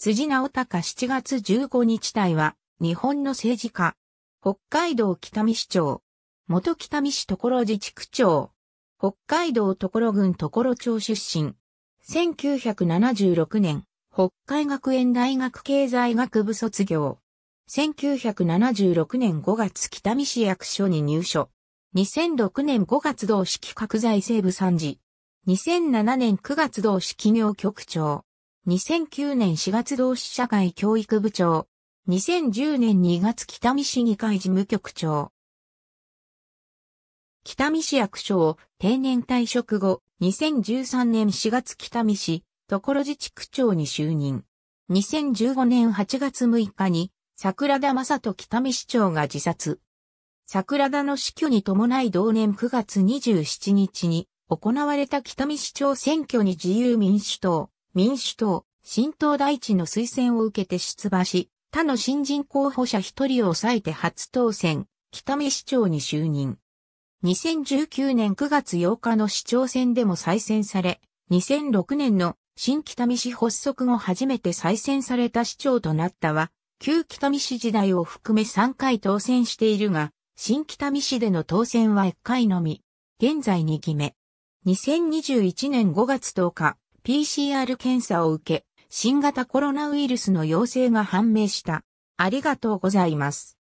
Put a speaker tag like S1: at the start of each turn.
S1: 辻直隆7月15日隊は、日本の政治家。
S2: 北海道北見市長。元北見市所自治区長。北海道所郡所町出身。1976年、北海学園大学経済学部卒業。1976年5月北見市役所に入所。2006年5月同市企画財政部参事。2007年9月同市企業局長。2009年4月同志社会教育部長、2010年2月北見市議会事務局長。北見市役所を定年退職後、2013年4月北見市、所自治区長に就任。2015年8月6日に、桜田正人北見市長が自殺。桜田の死去に伴い同年9月27日に行われた北見市長選挙に自由民主党、民主党、新党第一の推薦を受けて出馬し、他の新人候補者一人を抑えて初当選、北見市長に就任。2019年9月8日の市長選でも再選され、2006年の新北見市発足後初めて再選された市長となったは、旧北見市時代を含め3回当選しているが、新北見市での当選は1回のみ。現在2期目。2021年5月10日、PCR 検査を受け、新型
S1: コロナウイルスの陽性が判明した。ありがとうございます。